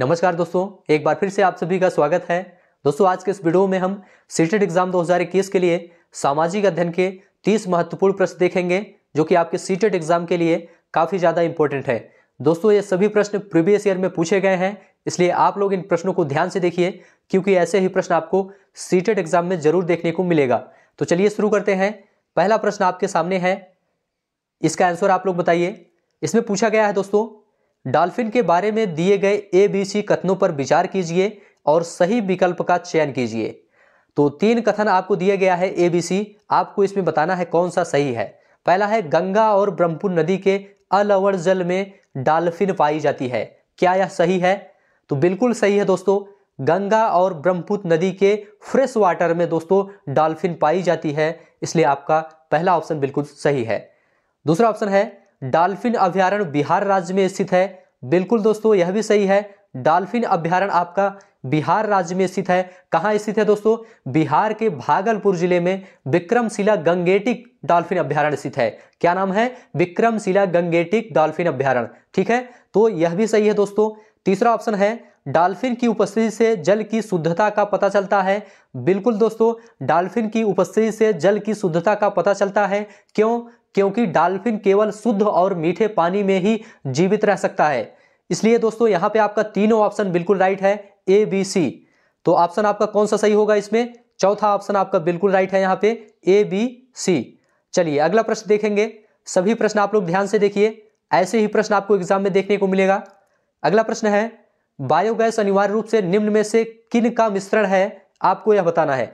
नमस्कार दोस्तों एक बार फिर से आप सभी का स्वागत है दोस्तों आज के इस वीडियो में हम सीटेट एग्जाम 2021 के लिए सामाजिक अध्ययन के 30 महत्वपूर्ण प्रश्न देखेंगे जो कि आपके सीटेट एग्जाम के लिए काफ़ी ज़्यादा इंपॉर्टेंट है दोस्तों ये सभी प्रश्न प्रीवियस ईयर में पूछे गए हैं इसलिए आप लोग इन प्रश्नों को ध्यान से देखिए क्योंकि ऐसे ही प्रश्न आपको सीटेट एग्जाम में जरूर देखने को मिलेगा तो चलिए शुरू करते हैं पहला प्रश्न आपके सामने है इसका आंसर आप लोग बताइए इसमें पूछा गया है दोस्तों डॉल्फिन के बारे में दिए गए ए बी सी कथनों पर विचार कीजिए और सही विकल्प का चयन कीजिए तो तीन कथन आपको दिया गया है ए बी सी आपको इसमें बताना है कौन सा सही है पहला है गंगा और ब्रह्मपुर नदी के अलवर जल में डाल्फिन पाई जाती है क्या यह सही है तो बिल्कुल सही है दोस्तों गंगा और ब्रह्मपुत्र नदी के फ्रेश वाटर में दोस्तों डॉल्फिन पाई जाती है इसलिए आपका पहला ऑप्शन बिल्कुल सही है दूसरा ऑप्शन है डाल्फिन अभ्यारण्य बिहार राज्य में स्थित है बिल्कुल दोस्तों यह भी सही है डाल्फिन अभ्यारण आपका बिहार राज्य में स्थित है कहाँ स्थित है दोस्तों बिहार के भागलपुर जिले में विक्रमशिला गंगेटिक डॉल्फिन अभ्यारण स्थित है क्या नाम है विक्रमशिला गंगेटिक डॉल्फिन अभ्यारण ठीक है तो यह भी सही है दोस्तों तीसरा ऑप्शन है डॉल्फिन की उपस्थिति से जल की शुद्धता का पता चलता है बिल्कुल दोस्तों डॉल्फिन की उपस्थिति से जल की शुद्धता का पता चलता है क्यों क्योंकि डाल्फिन केवल शुद्ध और मीठे पानी में ही जीवित रह सकता है इसलिए दोस्तों यहां पे आपका तीनों ऑप्शन बिल्कुल राइट है ए बी सी तो ऑप्शन आपका कौन सा सही होगा इसमें चौथा ऑप्शन आपका बिल्कुल राइट है यहां पे ए बी सी चलिए अगला प्रश्न देखेंगे सभी प्रश्न आप लोग ध्यान से देखिए ऐसे ही प्रश्न आपको एग्जाम में देखने को मिलेगा अगला प्रश्न है बायोगैस अनिवार्य रूप से निम्न में से किन का मिश्रण है आपको यह बताना है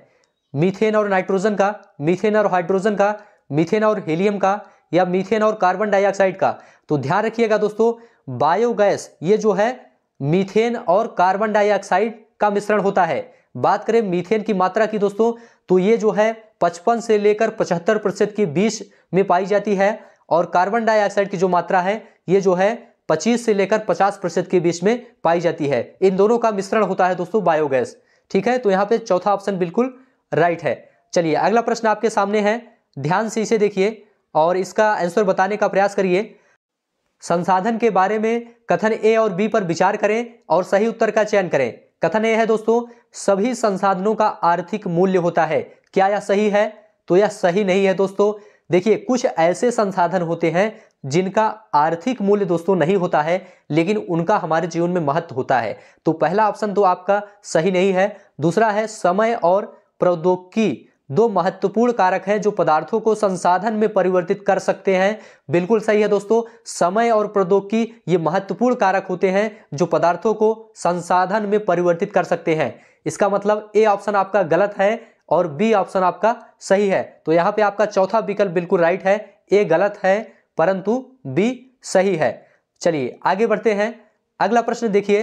मीथेन और नाइट्रोजन का मीथेन और हाइड्रोजन का मीथेन और हीलियम का या मीथेन और कार्बन डाइऑक्साइड का तो ध्यान रखिएगा दोस्तों बायोगैस ये जो है मीथेन और कार्बन डाइऑक्साइड का मिश्रण होता है बात करें मीथेन की मात्रा की दोस्तों तो ये जो है पचपन से लेकर पचहत्तर प्रतिशत के बीच में पाई जाती है और कार्बन डाइऑक्साइड की जो मात्रा है ये जो है 25 से लेकर 50 प्रतिशत के बीच में पाई जाती है इन दोनों का मिश्रण होता है दोस्तों बायोगैस ठीक है तो यहाँ पे चौथा ऑप्शन बिल्कुल राइट है चलिए अगला प्रश्न आपके सामने है ध्यान से इसे देखिए और इसका आंसर बताने का प्रयास करिए संसाधन के बारे में कथन ए और बी पर विचार करें और सही उत्तर का चयन करें कथन ए है दोस्तों सभी संसाधनों का आर्थिक मूल्य होता है क्या यह सही है तो यह सही नहीं है दोस्तों देखिए कुछ ऐसे संसाधन होते हैं जिनका आर्थिक मूल्य दोस्तों नहीं होता है लेकिन उनका हमारे जीवन में महत्व होता है तो पहला ऑप्शन तो आपका सही नहीं है दूसरा है समय और प्रौद्योगिकी दो महत्वपूर्ण कारक हैं जो पदार्थों को संसाधन में परिवर्तित कर सकते हैं बिल्कुल सही है दोस्तों समय और प्रौद्योगिकी ये महत्वपूर्ण कारक होते हैं जो पदार्थों को संसाधन में परिवर्तित कर सकते हैं इसका मतलब ए ऑप्शन आपका गलत है और बी ऑप्शन आपका सही है तो यहाँ पे आपका चौथा विकल्प बिल्कुल राइट है ए गलत है परंतु बी सही है चलिए आगे बढ़ते हैं अगला प्रश्न देखिए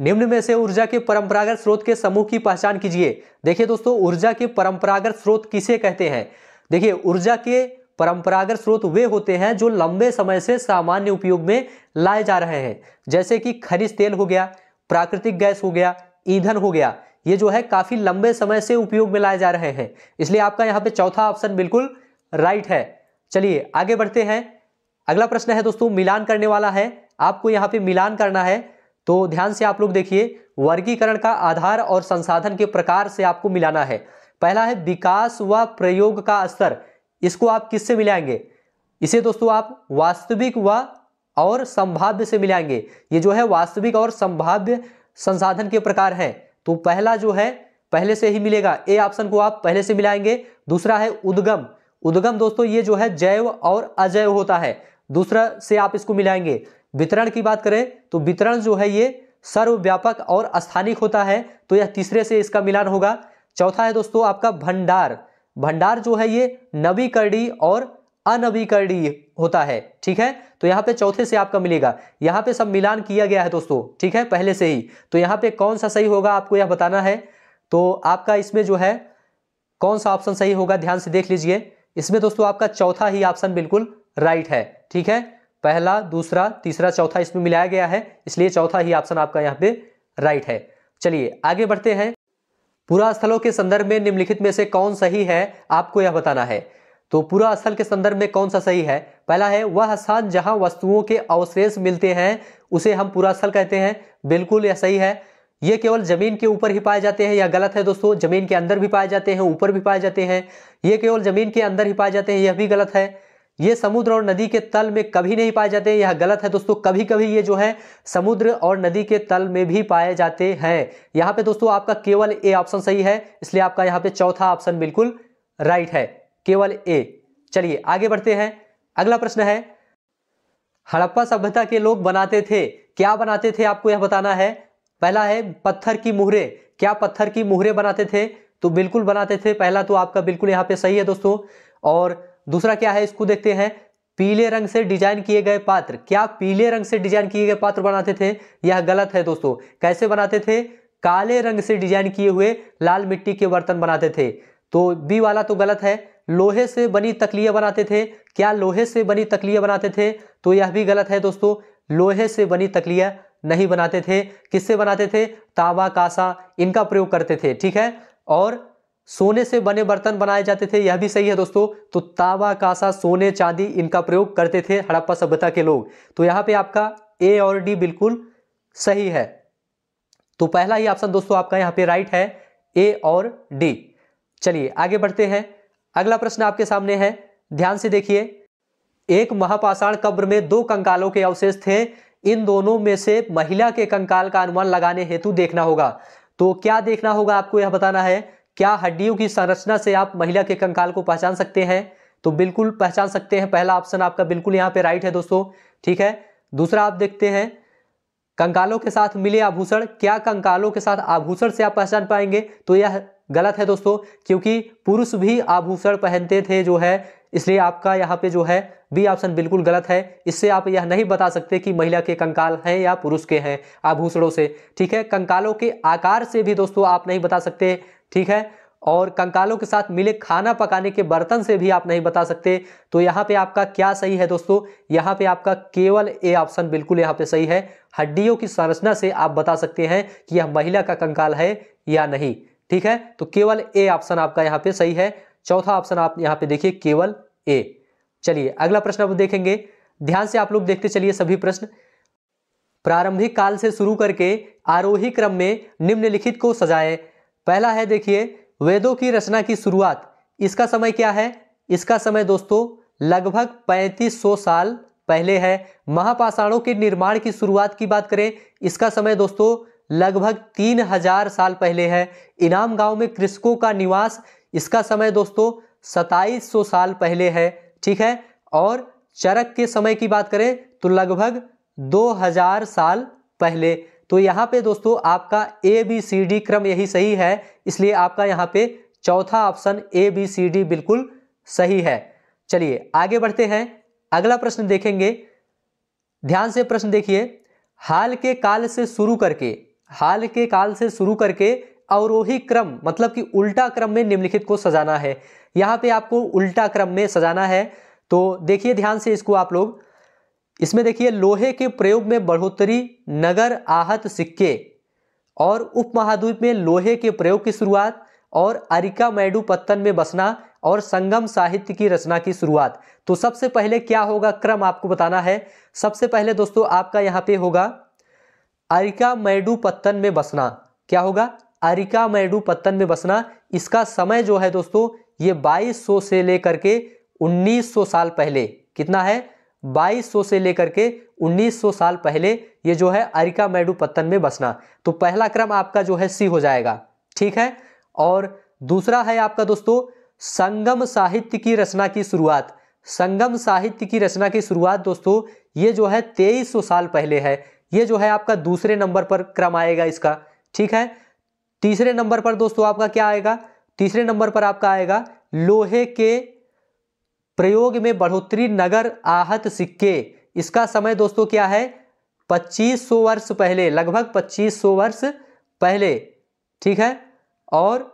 निम्न में से ऊर्जा के परंपरागत स्रोत के समूह की पहचान कीजिए देखिए दोस्तों ऊर्जा के परंपरागत स्रोत किसे कहते हैं देखिए ऊर्जा के परंपरागत स्रोत वे होते हैं जो लंबे समय से सामान्य उपयोग में लाए जा रहे हैं जैसे कि खनिज तेल हो गया प्राकृतिक गैस हो गया ईंधन हो गया ये जो है काफी लंबे समय से उपयोग में लाए जा रहे हैं इसलिए आपका यहाँ पे चौथा ऑप्शन बिल्कुल राइट है चलिए आगे बढ़ते हैं अगला प्रश्न है दोस्तों मिलान करने वाला है आपको यहाँ पे मिलान करना है तो ध्यान से आप लोग देखिए वर्गीकरण का आधार और संसाधन के प्रकार से आपको मिलाना है पहला है विकास व प्रयोग का स्तर इसको आप किससे मिलाएंगे इसे दोस्तों आप वास्तविक व वा और संभाव्य से मिलाएंगे ये जो है वास्तविक और संभाव्य संसाधन के प्रकार हैं तो पहला जो है पहले से ही मिलेगा ए ऑप्शन को आप पहले से मिलाएंगे दूसरा है उद्गम उद्गम दोस्तों ये जो है जैव और अजैव होता है दूसरा से आप इसको मिलाएंगे वितरण की बात करें तो वितरण जो है ये सर्वव्यापक और स्थानिक होता है तो यह तीसरे से इसका मिलान होगा चौथा है दोस्तों आपका भंडार भंडार जो है ये नवीकरणीय और अनवीकरणीय होता है ठीक है तो यहाँ पे चौथे से आपका मिलेगा यहाँ पे सब मिलान किया गया है दोस्तों ठीक है पहले से ही तो यहाँ पे कौन सा सही होगा आपको यह बताना है तो आपका इसमें जो है कौन सा ऑप्शन सही होगा ध्यान से देख लीजिए इसमें दोस्तों आपका चौथा ही ऑप्शन बिल्कुल राइट है ठीक है पहला दूसरा तीसरा चौथा इसमें मिलाया गया है इसलिए चौथा ही ऑप्शन आपका यहाँ पे राइट है चलिए आगे बढ़ते हैं पूरा स्थलों के संदर्भ में निम्नलिखित में से कौन सही है आपको यह बताना है तो पूरा स्थल के संदर्भ में कौन सा सही है पहला है वह स्थान जहां वस्तुओं के अवशेष मिलते हैं उसे हम पूरा स्थल कहते हैं बिल्कुल यह सही है ये केवल जमीन के ऊपर ही पाए जाते हैं या गलत है दोस्तों जमीन के अंदर भी पाए जाते हैं ऊपर भी पाए जाते हैं ये केवल जमीन के अंदर ही पाए जाते हैं यह भी गलत है ये समुद्र और नदी के तल में कभी नहीं पाए जाते यह गलत है दोस्तों कभी कभी ये जो है समुद्र और नदी के तल में भी पाए जाते हैं यहाँ पे दोस्तों आपका केवल ए ऑप्शन सही है इसलिए आपका यहाँ पे चौथा ऑप्शन बिल्कुल राइट है केवल ए चलिए आगे बढ़ते हैं अगला प्रश्न है हड़प्पा सभ्यता के लोग बनाते थे क्या बनाते थे आपको यह बताना है पहला है पत्थर की मुहरे क्या पत्थर की मुहरे बनाते थे तो बिल्कुल बनाते थे पहला तो आपका बिल्कुल यहाँ पे सही है दोस्तों और दूसरा क्या है इसको देखते हैं पीले रंग से डिजाइन किए गए पात्र क्या पीले रंग से डिजाइन किए गए पात्र बनाते थे यह गलत है दोस्तों कैसे बनाते थे काले रंग से डिजाइन किए हुए लाल मिट्टी के बर्तन बनाते थे तो बी वाला तो गलत है लोहे से बनी तकलियाँ बनाते थे क्या लोहे से बनी तकलियाँ बनाते थे तो यह भी गलत है दोस्तों लोहे से बनी तकलिया नहीं बनाते थे किससे बनाते थे तांबा कासा इनका प्रयोग करते थे ठीक है और सोने से बने बर्तन बनाए जाते थे यह भी सही है दोस्तों तो तावा कासा सोने चांदी इनका प्रयोग करते थे हड़प्पा सभ्यता के लोग तो यहाँ पे आपका ए और डी बिल्कुल सही है तो पहला ही ऑप्शन दोस्तों आपका यहाँ पे राइट है ए और डी चलिए आगे बढ़ते हैं अगला प्रश्न आपके सामने है ध्यान से देखिए एक महापाषाण कब्र में दो कंकालों के अवशेष थे इन दोनों में से महिला के कंकाल का अनुमान लगाने हेतु देखना होगा तो क्या देखना होगा आपको यह बताना है क्या हड्डियों की संरचना से आप महिला के कंकाल को पहचान सकते हैं तो बिल्कुल पहचान सकते हैं पहला ऑप्शन आपका बिल्कुल यहाँ पे राइट है दोस्तों ठीक है दूसरा आप देखते हैं कंकालों के साथ मिले आभूषण क्या कंकालों के साथ आभूषण से आप पहचान पाएंगे तो यह गलत है दोस्तों क्योंकि पुरुष भी आभूषण पहनते थे जो है इसलिए आपका यहाँ पे जो है बी ऑप्शन बिल्कुल गलत है इससे आप यह नहीं बता सकते कि महिला के कंकाल हैं या पुरुष के हैं आभूषणों से ठीक है कंकालों के आकार से भी दोस्तों आप नहीं बता सकते ठीक है और कंकालों के साथ मिले खाना पकाने के बर्तन से भी आप नहीं बता सकते तो यहाँ पे आपका क्या सही है दोस्तों यहाँ पे आपका केवल ए ऑप्शन बिल्कुल यहाँ पे सही है हड्डियों की संरचना से आप बता सकते हैं कि यह महिला का कंकाल है या नहीं ठीक है तो केवल ए ऑप्शन आपका यहाँ पे सही है चौथा ऑप्शन आप यहाँ पे देखिए केवल ए चलिए अगला प्रश्न आप देखेंगे ध्यान से आप लोग देखते चलिए सभी प्रश्न प्रारंभिक काल से शुरू करके आरोही क्रम में निम्नलिखित को सजाएं पहला है देखिए वेदों की रचना की शुरुआत इसका समय क्या है इसका समय दोस्तों लगभग 3500 साल पहले है महापाषाणों के निर्माण की शुरुआत की बात करें इसका समय दोस्तों लगभग तीन हजार साल पहले है इनाम गांव में कृषकों का निवास इसका समय दोस्तों सताईस सौ साल पहले है ठीक है और चरक के समय की बात करें तो लगभग दो हजार साल पहले तो यहाँ पे दोस्तों आपका ए बी सी डी क्रम यही सही है इसलिए आपका यहाँ पे चौथा option A B C D बिल्कुल सही है चलिए आगे बढ़ते हैं अगला प्रश्न देखेंगे ध्यान से प्रश्न देखिए हाल के काल से शुरू करके हाल के काल से शुरू करके अवरोही क्रम मतलब कि उल्टा क्रम में निम्नलिखित को सजाना है यहाँ पे आपको उल्टा क्रम में सजाना है तो देखिए ध्यान से इसको आप लोग इसमें देखिए लोहे के प्रयोग में बढ़ोतरी नगर आहत सिक्के और उपमहाद्वीप में लोहे के प्रयोग की शुरुआत और अरिका मैडू पत्तन में बसना और संगम साहित्य की रचना की शुरुआत तो सबसे पहले क्या होगा क्रम आपको बताना है सबसे पहले दोस्तों आपका यहाँ पे होगा अरिका मैडू पत्तन में बसना क्या होगा अरिका मैडू पत्तन में बसना इसका समय जो है दोस्तों ये 2200 से लेकर के 1900 साल पहले कितना है 2200 से लेकर के 1900 साल पहले ये जो है अरिका मैडू पत्तन में बसना तो पहला क्रम आपका जो है सी हो जाएगा ठीक है और दूसरा है आपका दोस्तों संगम साहित्य की रचना की शुरुआत संगम साहित्य की रचना की शुरुआत दोस्तों ये जो है 2300 साल पहले है ये जो है आपका दूसरे नंबर पर क्रम आएगा इसका ठीक है तीसरे नंबर पर दोस्तों आपका क्या आएगा तीसरे नंबर पर आपका आएगा लोहे के प्रयोग में बढ़ोतरी नगर आहत सिक्के इसका समय दोस्तों क्या है 2500 वर्ष पहले लगभग 2500 वर्ष पहले ठीक है और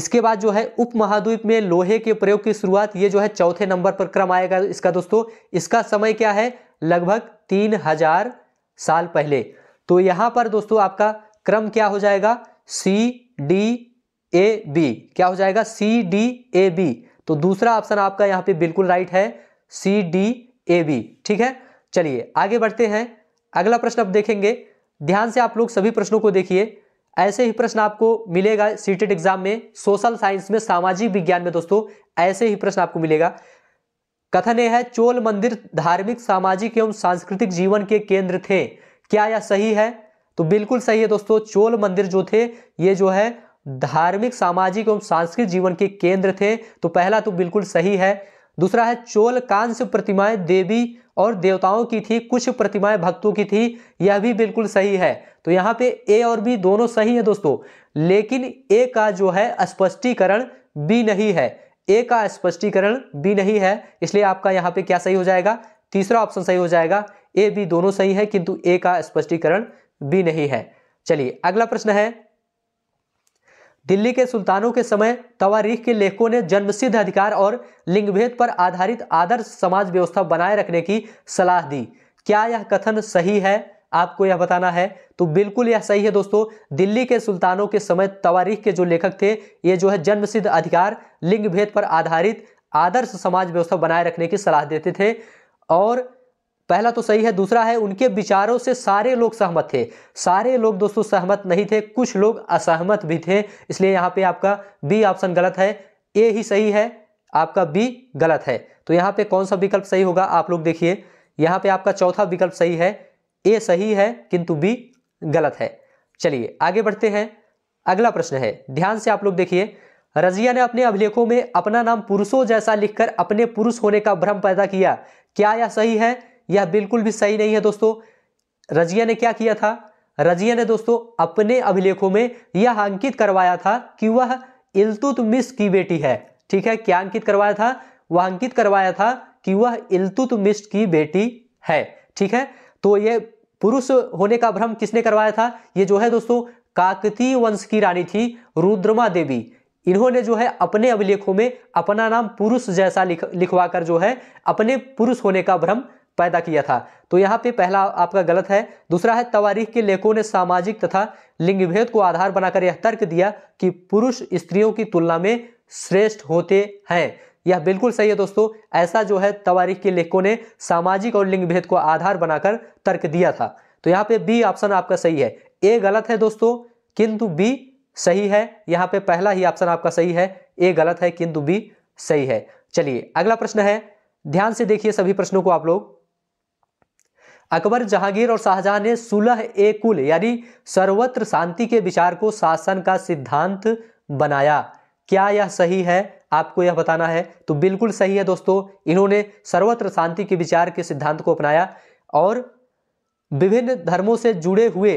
इसके बाद जो है उपमहाद्वीप में लोहे के प्रयोग की शुरुआत ये जो है चौथे नंबर पर क्रम आएगा इसका दोस्तों इसका समय क्या है लगभग तीन हजार साल पहले तो यहाँ पर दोस्तों आपका क्रम क्या हो जाएगा सी डी ए बी क्या हो जाएगा सी डी ए बी तो दूसरा ऑप्शन आपका यहाँ पे बिल्कुल राइट है सी डी ए बी ठीक है चलिए आगे बढ़ते हैं अगला प्रश्न आप देखेंगे ध्यान से आप लोग सभी प्रश्नों को देखिए ऐसे ही प्रश्न आपको मिलेगा सीटेड एग्जाम में सोशल साइंस में सामाजिक विज्ञान में दोस्तों ऐसे ही प्रश्न आपको मिलेगा कथन है चोल मंदिर धार्मिक सामाजिक एवं सांस्कृतिक जीवन के केंद्र थे क्या यह सही है तो बिल्कुल सही है दोस्तों चोल मंदिर जो थे ये जो है धार्मिक सामाजिक एवं सांस्कृतिक जीवन के केंद्र थे तो पहला तो बिल्कुल सही है दूसरा है चोल कांस्य प्रतिमाएं देवी और देवताओं की थी कुछ प्रतिमाएं भक्तों की थी यह भी बिल्कुल सही है तो यहाँ पे ए और बी दोनों सही है दोस्तों लेकिन ए का जो है स्पष्टीकरण बी नहीं है ए का स्पष्टीकरण बी नहीं है इसलिए आपका यहाँ पे क्या सही हो जाएगा तीसरा ऑप्शन सही हो जाएगा ए बी दोनों सही है किंतु ए का स्पष्टीकरण बी नहीं है चलिए अगला प्रश्न है दिल्ली के सुल्तानों के समय तवारीख के लेखकों ने जन्मसिद्ध अधिकार और लिंगभेद पर आधारित आदर्श समाज व्यवस्था बनाए रखने की सलाह दी क्या यह कथन सही है आपको यह बताना है तो बिल्कुल यह सही है दोस्तों दिल्ली के सुल्तानों के समय तवारीख के जो लेखक थे ये जो है जन्मसिद्ध अधिकार लिंगभेद पर आधारित आदर्श समाज व्यवस्था बनाए रखने की सलाह देते थे और पहला तो सही है दूसरा है उनके विचारों से सारे लोग सहमत थे सारे लोग दोस्तों सहमत नहीं थे कुछ लोग असहमत भी थे इसलिए यहाँ पे आपका बी ऑप्शन गलत है ए ही सही है आपका बी गलत है तो यहाँ पे कौन सा विकल्प सही होगा आप लोग देखिए यहाँ पे आपका चौथा विकल्प सही है ए सही है किंतु बी गलत है चलिए आगे बढ़ते हैं अगला प्रश्न है ध्यान से आप लोग देखिए रजिया ने अपने अभिलेखों में अपना नाम पुरुषों जैसा लिखकर अपने पुरुष होने का भ्रम पैदा किया क्या यह सही है यह बिल्कुल भी सही नहीं है दोस्तों रजिया ने क्या किया था रजिया ने दोस्तों अपने अभिलेखों में यह अंकित करवाया था कि वह मिस की बेटी है ठीक है क्या अंकित करवाया था वह अंकित करवाया था कि वह मिस की बेटी है ठीक है तो यह पुरुष होने का भ्रम किसने करवाया था यह जो है दोस्तों काकती वंश की रानी थी रुद्रमा देवी इन्होंने जो है अपने अभिलेखों में अपना नाम पुरुष जैसा लिख लिखवाकर जो है अपने पुरुष होने का भ्रम पैदा किया था तो यहाँ पे पहला आपका गलत है दूसरा है तवारीख के लेखों ने सामाजिक तथा लिंगभेद को आधार बनाकर यह तर्क दिया कि पुरुष स्त्रियों की तुलना में श्रेष्ठ होते हैं यह बिल्कुल सही है दोस्तों ऐसा जो है तवारीख के लेखकों ने सामाजिक और लिंगभेद को आधार बनाकर तर्क दिया था तो यहाँ पे बी ऑप्शन आपका सही है ए गलत है दोस्तों किंतु बी सही है यहाँ पे पहला ही ऑप्शन आपका सही है ए गलत है किंतु बी सही है चलिए अगला प्रश्न है ध्यान से देखिए सभी प्रश्नों को आप लोग अकबर जहांगीर और शाहजहां ने सुलह ए कुल यानी सर्वत्र शांति के विचार को शासन का सिद्धांत बनाया क्या यह सही है आपको यह बताना है तो बिल्कुल सही है दोस्तों इन्होंने सर्वत्र शांति के विचार के सिद्धांत को अपनाया और विभिन्न धर्मों से जुड़े हुए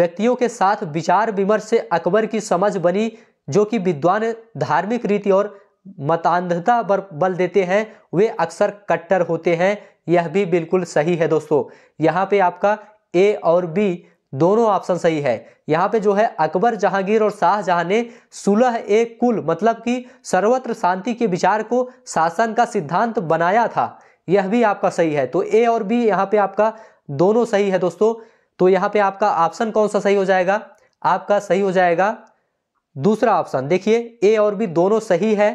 व्यक्तियों के साथ विचार विमर्श से अकबर की समझ बनी जो कि विद्वान धार्मिक रीति और मतांधता पर बल देते हैं वे अक्सर कट्टर होते हैं यह भी बिल्कुल सही है दोस्तों यहाँ पे आपका ए और बी दोनों ऑप्शन सही है यहाँ पे जो है अकबर जहांगीर और शाहजहां ने सुलह ए कुल मतलब कि सर्वत्र शांति के विचार को शासन का सिद्धांत बनाया था यह भी आपका सही है तो ए और बी यहाँ पे आपका दोनों सही है दोस्तों तो यहाँ पे आपका ऑप्शन कौन सा सही हो जाएगा आपका सही हो जाएगा दूसरा ऑप्शन देखिए ए और बी दोनों सही है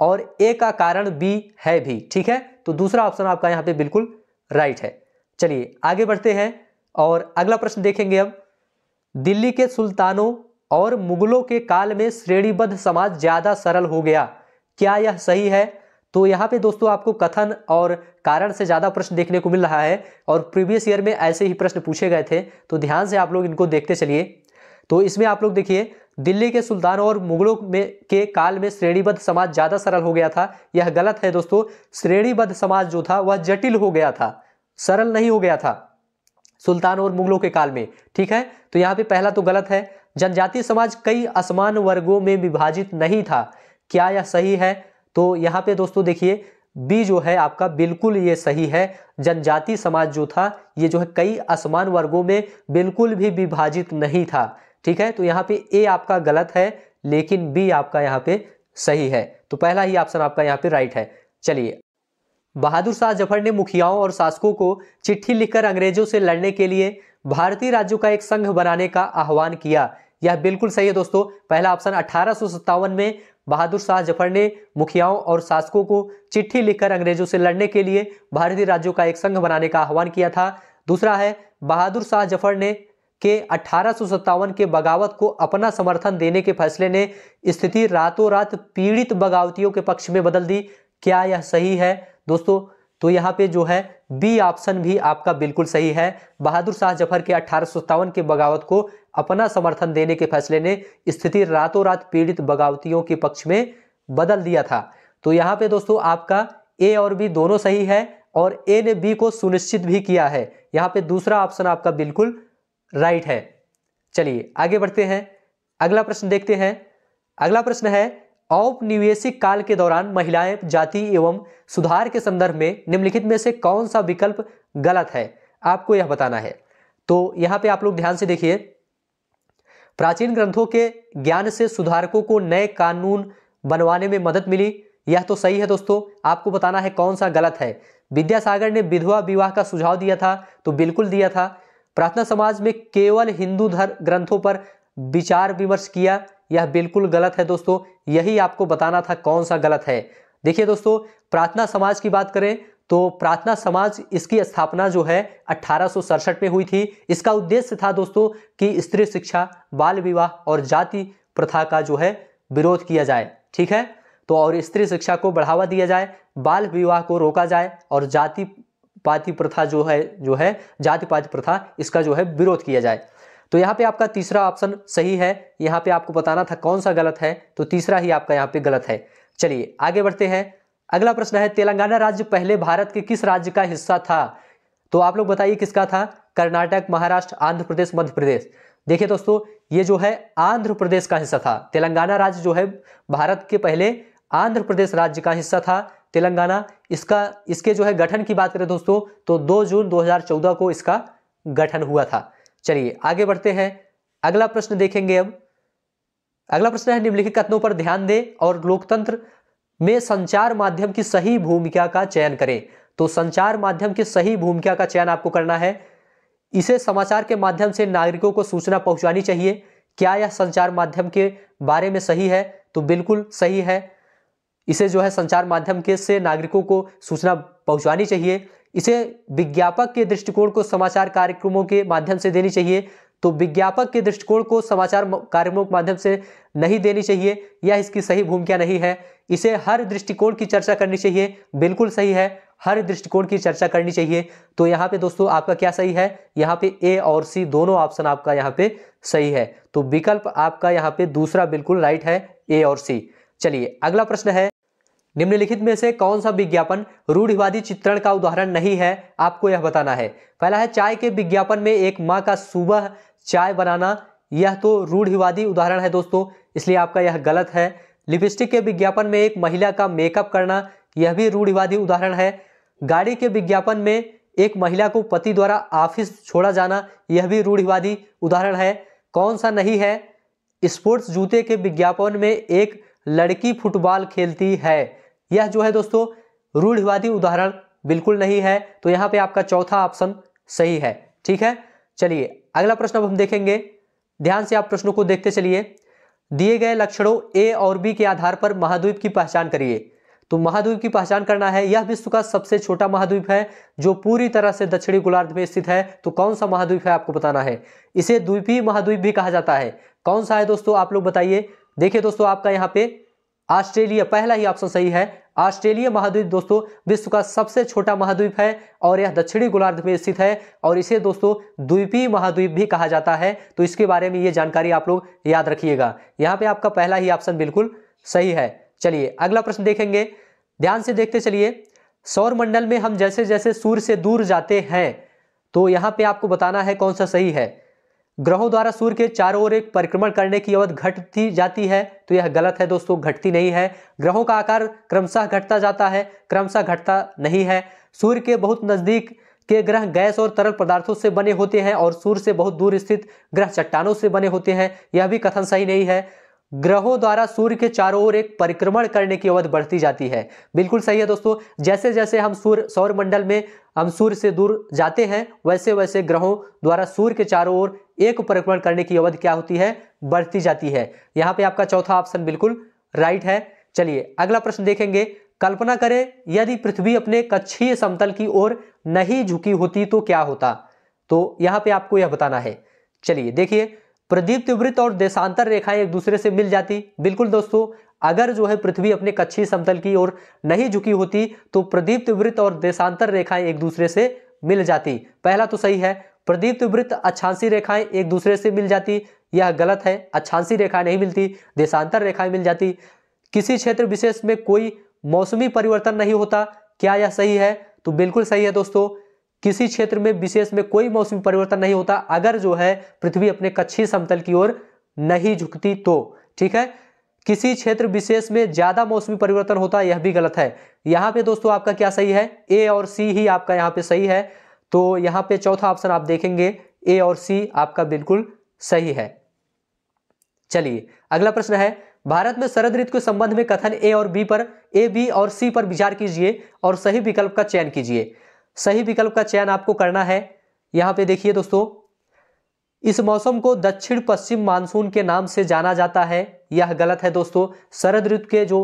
और ए का कारण बी है भी ठीक है तो दूसरा ऑप्शन आपका यहाँ पे बिल्कुल राइट है चलिए आगे बढ़ते हैं और अगला प्रश्न देखेंगे हम दिल्ली के सुल्तानों और मुगलों के काल में श्रेणीबद्ध समाज ज़्यादा सरल हो गया क्या यह सही है तो यहाँ पे दोस्तों आपको कथन और कारण से ज़्यादा प्रश्न देखने को मिल रहा है और प्रीवियस ईयर में ऐसे ही प्रश्न पूछे गए थे तो ध्यान से आप लोग इनको देखते चलिए तो इसमें आप लोग देखिए दिल्ली के सुल्तान और मुगलों में के काल में श्रेणीबद्ध समाज ज़्यादा सरल हो गया था यह गलत है दोस्तों श्रेणीबद्ध समाज जो था वह जटिल हो गया था सरल नहीं हो गया था सुल्तान और मुगलों के काल में ठीक है तो यहाँ पे पहला तो गलत है जनजातीय समाज कई असमान वर्गों में विभाजित नहीं था क्या यह सही है तो यहाँ पे दोस्तों देखिए बी जो है आपका बिल्कुल ये सही है जनजाति समाज जो था ये जो है कई असमान वर्गों में बिल्कुल भी विभाजित नहीं था ठीक है तो यहाँ पे ए आपका गलत है लेकिन बी आपका यहाँ पे सही है तो पहला ही ऑप्शन आपका यहाँ पे राइट है चलिए बहादुर शाह जफर ने मुखियाओं और शासकों को चिट्ठी लिखकर अंग्रेजों से लड़ने के लिए भारतीय राज्यों का एक संघ बनाने का आह्वान किया यह बिल्कुल सही है दोस्तों पहला ऑप्शन अठारह में बहादुर शाह जफर ने मुखियाओं और शासकों को चिट्ठी लिखकर अंग्रेजों से लड़ने के लिए भारतीय राज्यों का एक संघ बनाने का आह्वान किया था दूसरा है बहादुर शाह जफर ने के अठारह के बगावत को अपना समर्थन देने के फैसले ने स्थिति रातों रात पीड़ित बगावतियों के पक्ष में बदल दी क्या यह सही है दोस्तों तो यहाँ पे जो है बी ऑप्शन भी आपका बिल्कुल सही है बहादुर शाह जफर के अठारह के बगावत को अपना समर्थन देने के फैसले ने स्थिति रातों रात पीड़ित बगावतियों के पक्ष में बदल दिया था तो यहाँ पे दोस्तों आपका ए और बी दोनों सही है और ए ने बी को सुनिश्चित भी किया है यहाँ पे दूसरा ऑप्शन आपका बिल्कुल राइट है चलिए आगे बढ़ते हैं अगला प्रश्न देखते हैं अगला प्रश्न है औपनिवेशिक काल के दौरान महिलाएं जाति एवं सुधार के संदर्भ में निम्नलिखित में से कौन सा विकल्प गलत है आपको यह बताना है तो यहाँ पे आप लोग ध्यान से देखिए प्राचीन ग्रंथों के ज्ञान से सुधारकों को नए कानून बनवाने में मदद मिली यह तो सही है दोस्तों आपको बताना है कौन सा गलत है विद्यासागर ने विधवा विवाह का सुझाव दिया था तो बिल्कुल दिया था प्रार्थना समाज में केवल हिंदू धर्म ग्रंथों पर विचार विमर्श किया यह बिल्कुल गलत है दोस्तों यही आपको बताना था कौन सा गलत है देखिए दोस्तों प्रार्थना समाज की बात करें तो प्रार्थना समाज इसकी स्थापना जो है अठारह में हुई थी इसका उद्देश्य था दोस्तों कि स्त्री शिक्षा बाल विवाह और जाति प्रथा का जो है विरोध किया जाए ठीक है तो और स्त्री शिक्षा को बढ़ावा दिया जाए बाल विवाह को रोका जाए और जाति पाति प्रथा जो है जो है जाति पाति प्रथा इसका जो है विरोध किया जाए तो यहाँ पे आपका तीसरा ऑप्शन सही है यहाँ पे आपको बताना था कौन सा गलत है तो तीसरा ही आपका यहाँ पे गलत है चलिए आगे बढ़ते हैं अगला प्रश्न है तेलंगाना राज्य पहले भारत के किस राज्य का हिस्सा था तो आप लोग बताइए किसका था कर्नाटक महाराष्ट्र आंध्र प्रदेश मध्य प्रदेश देखिए दोस्तों ये जो है आंध्र प्रदेश का हिस्सा था तेलंगाना राज्य जो है भारत के पहले आंध्र प्रदेश राज्य का हिस्सा था तेलंगाना इसका इसके जो है गठन की बात करें दोस्तों तो 2 जून 2014 को इसका गठन हुआ था चलिए आगे बढ़ते हैं अगला प्रश्न देखेंगे अब अगला प्रश्न है निम्नलिखित कथनों पर ध्यान दें और लोकतंत्र में संचार माध्यम की सही भूमिका का चयन करें तो संचार माध्यम की सही भूमिका का चयन आपको करना है इसे समाचार के माध्यम से नागरिकों को सूचना पहुंचानी चाहिए क्या यह संचार माध्यम के बारे में सही है तो बिल्कुल सही है इसे जो है संचार माध्यम के से नागरिकों को सूचना पहुंचानी चाहिए इसे विज्ञापक के दृष्टिकोण को समाचार कार्यक्रमों के माध्यम से देनी चाहिए तो विज्ञापक के दृष्टिकोण को समाचार कार्यक्रमों के माध्यम से नहीं देनी चाहिए यह इसकी सही भूमिका नहीं है इसे हर दृष्टिकोण की चर्चा करनी चाहिए बिल्कुल सही है हर दृष्टिकोण की चर्चा करनी चाहिए तो यहाँ पे दोस्तों आपका क्या सही है यहाँ पे ए और सी दोनों ऑप्शन आपका यहाँ पे सही है तो विकल्प आपका यहाँ पे दूसरा बिल्कुल राइट है ए और सी चलिए अगला प्रश्न है निम्नलिखित में से कौन सा विज्ञापन रूढ़िवादी चित्रण का उदाहरण नहीं है आपको यह बताना है पहला है चाय के विज्ञापन में एक माँ का सुबह चाय बनाना यह तो रूढ़िवादी उदाहरण है दोस्तों इसलिए आपका यह गलत है लिपस्टिक के विज्ञापन में एक महिला का मेकअप करना यह भी रूढ़िवादी उदाहरण है गाड़ी के विज्ञापन में एक महिला को पति द्वारा ऑफिस छोड़ा जाना यह भी रूढ़िवादी उदाहरण है कौन सा नहीं है स्पोर्ट्स जूते के विज्ञापन में एक लड़की फुटबॉल खेलती है यह जो है दोस्तों रूढ़िवादी उदाहरण बिल्कुल नहीं है तो यहां पे आपका चौथा ऑप्शन सही है ठीक है चलिए अगला प्रश्न अब हम देखेंगे ध्यान से आप प्रश्नों को देखते चलिए दिए गए लक्षणों ए और बी के आधार पर महाद्वीप की पहचान करिए तो महाद्वीप की पहचान करना है यह विश्व का सबसे छोटा महाद्वीप है जो पूरी तरह से दक्षिणी गोलार्ध में स्थित है तो कौन सा महाद्वीप है आपको बताना है इसे द्वीपीय महाद्वीप भी कहा जाता है कौन सा है दोस्तों आप लोग बताइए देखिए दोस्तों आपका यहाँ पे ऑस्ट्रेलिया पहला ही ऑप्शन सही है ऑस्ट्रेलिया महाद्वीप दोस्तों विश्व का सबसे छोटा महाद्वीप है और यह दक्षिणी गोलार्ध में स्थित है और इसे दोस्तों द्वीपीय महाद्वीप भी कहा जाता है तो इसके बारे में ये जानकारी आप लोग याद रखिएगा यहाँ पे आपका पहला ही ऑप्शन बिल्कुल सही है चलिए अगला प्रश्न देखेंगे ध्यान से देखते चलिए सौरमंडल में हम जैसे जैसे सूर्य से दूर जाते हैं तो यहाँ पे आपको बताना है कौन सा सही है ग्रहों द्वारा सूर्य के चारों ओर एक परिक्रमण करने की अवध घटती जाती है तो यह गलत है दोस्तों घटती नहीं है ग्रहों का आकार क्रमशः घटता जाता है क्रमशः घटता नहीं है सूर्य के बहुत नज़दीक के ग्रह गैस और तरल पदार्थों से बने होते हैं और सूर्य से बहुत दूर स्थित ग्रह चट्टानों से बने होते हैं यह भी कथन सही नहीं है ग्रहों द्वारा सूर्य के चारों ओर एक परिक्रमण करने की अवध बढ़ती जाती है बिल्कुल सही है दोस्तों जैसे जैसे हम सूर्य सौर मंडल में हम सूर्य से दूर जाते हैं वैसे वैसे ग्रहों द्वारा सूर्य के चारों ओर एक परिक्रमण करने की अवध क्या होती है बढ़ती जाती है यहाँ पे आपका चौथा ऑप्शन बिल्कुल राइट है चलिए अगला प्रश्न देखेंगे कल्पना करें यदि पृथ्वी अपने कक्षीय समतल की ओर नहीं झुकी होती तो क्या होता तो यहाँ पे आपको यह बताना है चलिए देखिए प्रदीप्त वृत्त और देशांतर रेखाएं एक दूसरे से मिल जाती बिल्कुल दोस्तों अगर जो है पृथ्वी अपने कच्छी समतल की ओर नहीं झुकी होती तो प्रदीप्त वृत्त और देशांतर रेखाएं एक दूसरे से मिल जाती पहला तो सही है प्रदीप्त वृत्त अच्छांसी रेखाएं एक दूसरे से मिल जाती यह गलत है अच्छांसी रेखाएं नहीं मिलती देशांतर रेखाएं मिल जाती किसी क्षेत्र विशेष में कोई मौसमी परिवर्तन नहीं होता क्या यह सही है तो बिल्कुल सही है दोस्तों किसी क्षेत्र में विशेष में कोई मौसमी परिवर्तन नहीं होता अगर जो है पृथ्वी अपने कच्छी समतल की ओर नहीं झुकती तो ठीक है किसी क्षेत्र विशेष में ज्यादा मौसमी परिवर्तन होता यह भी गलत है यहां पे दोस्तों आपका क्या सही है ए और सी ही आपका यहां पे सही है तो यहां पे चौथा ऑप्शन आप देखेंगे ए और सी आपका बिल्कुल सही है चलिए अगला प्रश्न है भारत में शरद ऋतु के संबंध में कथन ए और बी पर ए बी और सी पर विचार कीजिए और सही विकल्प का चयन कीजिए सही विकल्प का चयन आपको करना है यहाँ पे देखिए दोस्तों इस मौसम को दक्षिण पश्चिम मानसून के नाम से जाना जाता है यह गलत है दोस्तों शरद ऋतु के जो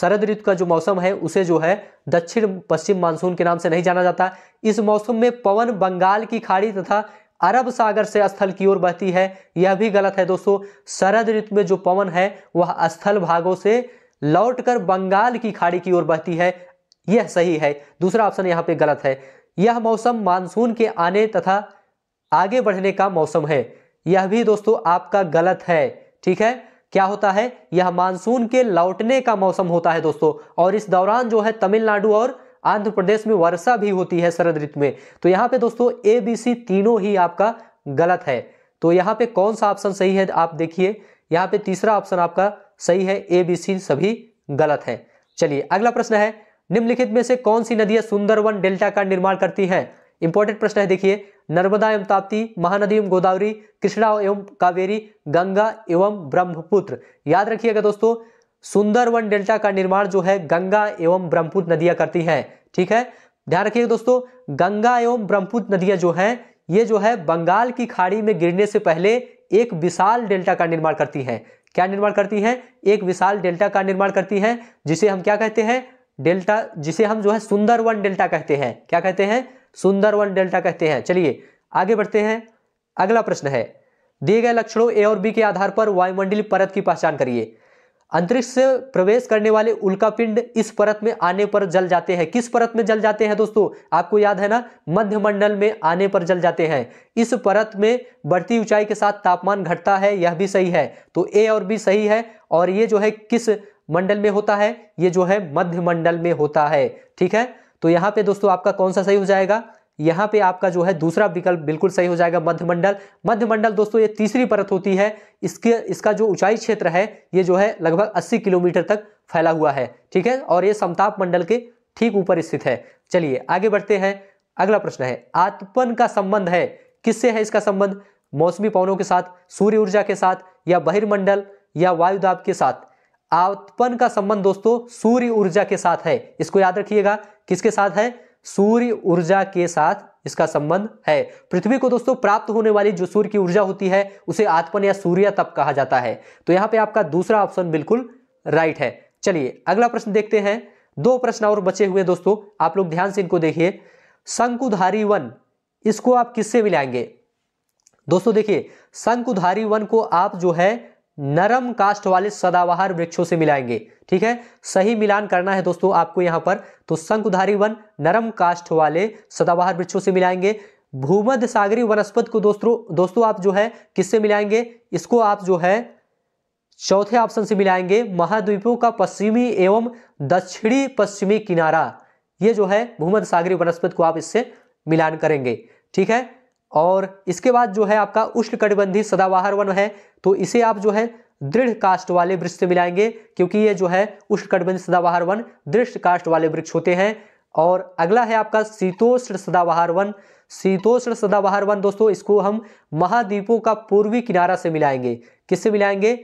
शरद ऋतु का जो मौसम है उसे जो है दक्षिण पश्चिम मानसून के नाम से नहीं जाना जाता इस मौसम में पवन बंगाल की खाड़ी तथा अरब सागर से स्थल की ओर बहती है यह भी गलत है दोस्तों शरद ऋतु में जो पवन है वह स्थल भागों से लौटकर बंगाल की खाड़ी की ओर बहती है यह सही है दूसरा ऑप्शन यहाँ पे गलत है यह मौसम मानसून के आने तथा आगे बढ़ने का मौसम है यह भी दोस्तों आपका गलत है ठीक है क्या होता है यह मानसून के लौटने का मौसम होता है दोस्तों और इस दौरान जो है तमिलनाडु और आंध्र प्रदेश में वर्षा भी होती है शरद ऋतु में तो यहाँ पे दोस्तों ए बी सी तीनों ही आपका गलत है तो यहाँ पे कौन सा ऑप्शन सही है आप देखिए यहाँ पे तीसरा ऑप्शन आपका सही है ए बी सी सभी गलत है चलिए अगला प्रश्न है निम्नलिखित में से कौन सी नदियां सुंदरवन डेल्टा का निर्माण करती है इंपॉर्टेंट प्रश्न है देखिए नर्मदा एवं ताप्ती महानदी एवं गोदावरी कृष्णा एवं कावेरी गंगा एवं ब्रह्मपुत्र याद रखिएगा दोस्तों सुंदरवन डेल्टा का निर्माण जो है गंगा एवं ब्रह्मपुत्र नदियां करती हैं ठीक है ध्यान रखिएगा दोस्तों गंगा एवं ब्रह्मपुत्र नदियां जो है ये जो है बंगाल की खाड़ी में गिरने से पहले एक विशाल डेल्टा का निर्माण करती है क्या निर्माण करती है एक विशाल डेल्टा का निर्माण करती है जिसे हम क्या कहते हैं डेल्टा जिसे हम जो है सुंदरवन डेल्टा कहते हैं क्या कहते हैं सुंदरवन डेल्टा कहते हैं चलिए आगे बढ़ते हैं अगला प्रश्न है दिए गए लक्षणों ए और बी के आधार पर वायुमंडलीय परत की पहचान करिए अंतरिक्ष से प्रवेश करने वाले उल्कापिंड इस परत में आने पर जल जाते हैं किस परत में जल जाते हैं दोस्तों आपको याद है ना मध्यमंडल में आने पर जल जाते हैं इस परत में बढ़ती ऊंचाई के साथ तापमान घटता है यह भी सही है तो ए और बी सही है और ये जो है किस मंडल में होता है ये जो है मध्य मंडल में होता है ठीक है तो यहाँ पे दोस्तों आपका कौन सा सही हो जाएगा यहाँ पे आपका जो है दूसरा विकल्प बिल्कुल सही हो जाएगा मध्यमंडल मध्यमंडल दोस्तों ये तीसरी परत होती है इसके इसका जो ऊंचाई क्षेत्र है ये जो है लगभग 80 किलोमीटर तक फैला हुआ है ठीक है और ये समताप मंडल के ठीक ऊपर स्थित है चलिए आगे बढ़ते हैं अगला प्रश्न है आत्मन का संबंध है किससे है इसका संबंध मौसमी पवनों के साथ सूर्य ऊर्जा के साथ या बहिर्मंडल या वायुदाब के साथ आपतन का संबंध दोस्तों सूर्य ऊर्जा के साथ है इसको याद रखिएगा किसके साथ है सूर्य ऊर्जा के साथ इसका संबंध है पृथ्वी को दोस्तों प्राप्त होने वाली जो सूर्य की ऊर्जा होती है उसे आत्मन या सूर्य तप कहा जाता है तो यहां पे आपका दूसरा ऑप्शन बिल्कुल राइट है चलिए अगला प्रश्न देखते हैं दो प्रश्न और बचे हुए दोस्तों आप लोग ध्यान से इनको देखिए शंकुधारी वन इसको आप किससे मिलाएंगे दोस्तों देखिए शंकुधारी वन को आप जो है नरम कास्ट वाले सदाबहार वृक्षों से मिलाएंगे ठीक है सही मिलान करना है दोस्तों आपको यहां पर तो शंकुधारी वन नरम कास्ट वाले सदाबहार वृक्षों से मिलाएंगे भूमध्य सागरी वनस्पत को दोस्तों दोस्तों आप जो है किससे मिलाएंगे इसको आप जो है चौथे ऑप्शन से मिलाएंगे महाद्वीपों का पश्चिमी एवं दक्षिणी पश्चिमी किनारा ये जो है भूमध्य सागरी वनस्पत को आप इससे मिलान करेंगे ठीक है और इसके बाद जो है आपका उष्णकटिबंधीय सदाबहार वन है तो इसे आप जो है दृढ़ कास्ट वाले वृक्ष से मिलाएंगे क्योंकि ये जो है उष्णकटिबंधीय सदाबहार वन दृढ़ काष्ट वाले वृक्ष होते हैं और अगला है आपका शीतोष्ण सदाबहार वन शीतोष्ण सदाबहार वन दोस्तों इसको हम महाद्वीपों का पूर्वी किनारा से मिलाएंगे किससे मिलाएंगे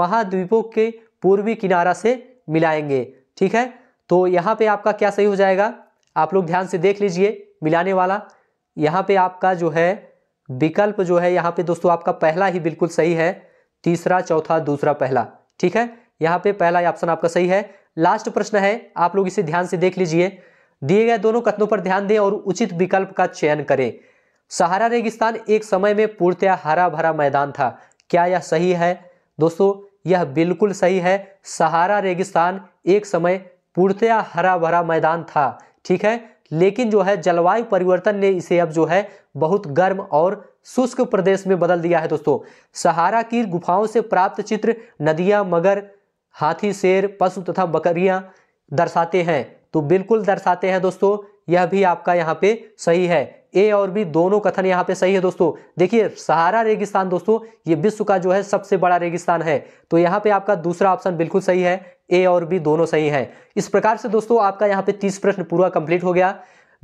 महाद्वीपों के पूर्वी किनारा से मिलाएंगे ठीक है तो यहाँ पे आपका क्या सही हो जाएगा आप लोग ध्यान से देख लीजिए मिलाने वाला यहाँ पे आपका जो है विकल्प जो है यहाँ पे दोस्तों आपका पहला ही बिल्कुल सही है तीसरा चौथा दूसरा पहला ठीक है यहाँ पे पहला ऑप्शन आपका सही है लास्ट प्रश्न है आप लोग इसे ध्यान से देख लीजिए दिए गए दोनों कथनों पर ध्यान दें और उचित विकल्प का चयन करें सहारा रेगिस्तान एक समय में पूर्णतया हरा भरा मैदान था क्या यह सही है दोस्तों यह बिल्कुल सही है सहारा रेगिस्तान एक समय पूर्णतया हरा भरा मैदान था ठीक है लेकिन जो है जलवायु परिवर्तन ने इसे अब जो है बहुत गर्म और शुष्क प्रदेश में बदल दिया है दोस्तों सहारा की गुफाओं से प्राप्त चित्र नदियां मगर हाथी शेर पशु तथा बकरियां दर्शाते हैं तो बिल्कुल दर्शाते हैं दोस्तों यह भी आपका यहाँ पे सही है ए और बी दोनों कथन यहाँ पे सही है दोस्तों देखिए सहारा रेगिस्तान दोस्तों ये विश्व का जो है सबसे बड़ा रेगिस्तान है तो यहाँ पे आपका दूसरा ऑप्शन बिल्कुल सही है ए और बी दोनों सही है इस प्रकार से दोस्तों आपका यहाँ पे तीस प्रश्न पूरा कंप्लीट हो गया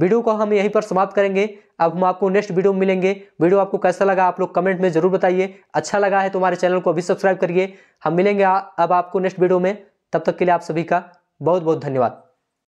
वीडियो को हम यहीं पर समाप्त करेंगे अब हम आपको नेक्स्ट वीडियो में मिलेंगे वीडियो आपको कैसा लगा आप लोग कमेंट में जरूर बताइए अच्छा लगा है तो हमारे चैनल को अभी सब्सक्राइब करिए हम मिलेंगे अब आपको नेक्स्ट वीडियो में तब तक के लिए आप सभी का बहुत बहुत धन्यवाद